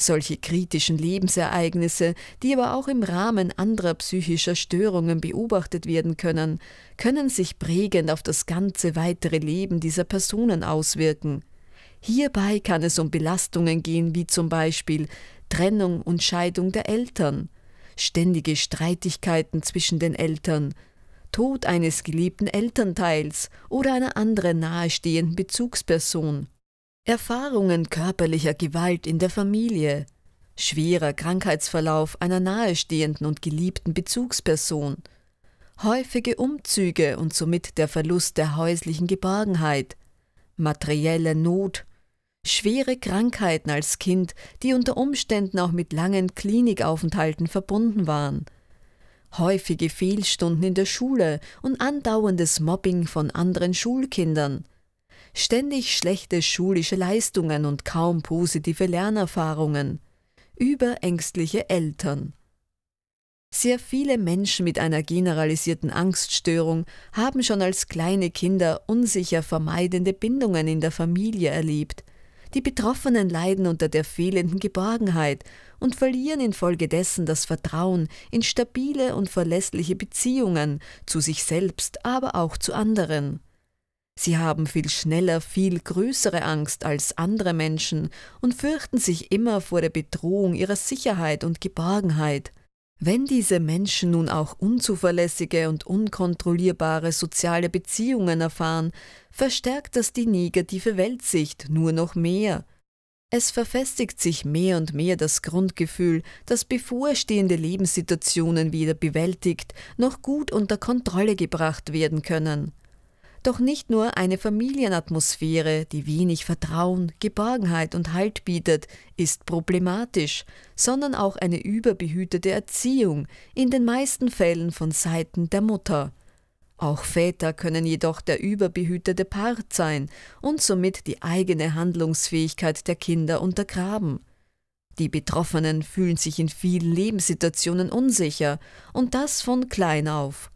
Solche kritischen Lebensereignisse, die aber auch im Rahmen anderer psychischer Störungen beobachtet werden können, können sich prägend auf das ganze weitere Leben dieser Personen auswirken. Hierbei kann es um Belastungen gehen wie zum Beispiel Trennung und Scheidung der Eltern, ständige Streitigkeiten zwischen den Eltern, Tod eines geliebten Elternteils oder einer anderen nahestehenden Bezugsperson Erfahrungen körperlicher Gewalt in der Familie, schwerer Krankheitsverlauf einer nahestehenden und geliebten Bezugsperson, häufige Umzüge und somit der Verlust der häuslichen Geborgenheit, materielle Not, schwere Krankheiten als Kind, die unter Umständen auch mit langen Klinikaufenthalten verbunden waren, häufige Fehlstunden in der Schule und andauerndes Mobbing von anderen Schulkindern – ständig schlechte schulische Leistungen und kaum positive Lernerfahrungen, überängstliche Eltern. Sehr viele Menschen mit einer generalisierten Angststörung haben schon als kleine Kinder unsicher vermeidende Bindungen in der Familie erlebt. Die Betroffenen leiden unter der fehlenden Geborgenheit und verlieren infolgedessen das Vertrauen in stabile und verlässliche Beziehungen zu sich selbst, aber auch zu anderen. Sie haben viel schneller, viel größere Angst als andere Menschen und fürchten sich immer vor der Bedrohung ihrer Sicherheit und Geborgenheit. Wenn diese Menschen nun auch unzuverlässige und unkontrollierbare soziale Beziehungen erfahren, verstärkt das die negative Weltsicht nur noch mehr. Es verfestigt sich mehr und mehr das Grundgefühl, dass bevorstehende Lebenssituationen weder bewältigt noch gut unter Kontrolle gebracht werden können. Doch nicht nur eine Familienatmosphäre, die wenig Vertrauen, Geborgenheit und Halt bietet, ist problematisch, sondern auch eine überbehütete Erziehung, in den meisten Fällen von Seiten der Mutter. Auch Väter können jedoch der überbehütete Part sein und somit die eigene Handlungsfähigkeit der Kinder untergraben. Die Betroffenen fühlen sich in vielen Lebenssituationen unsicher und das von klein auf.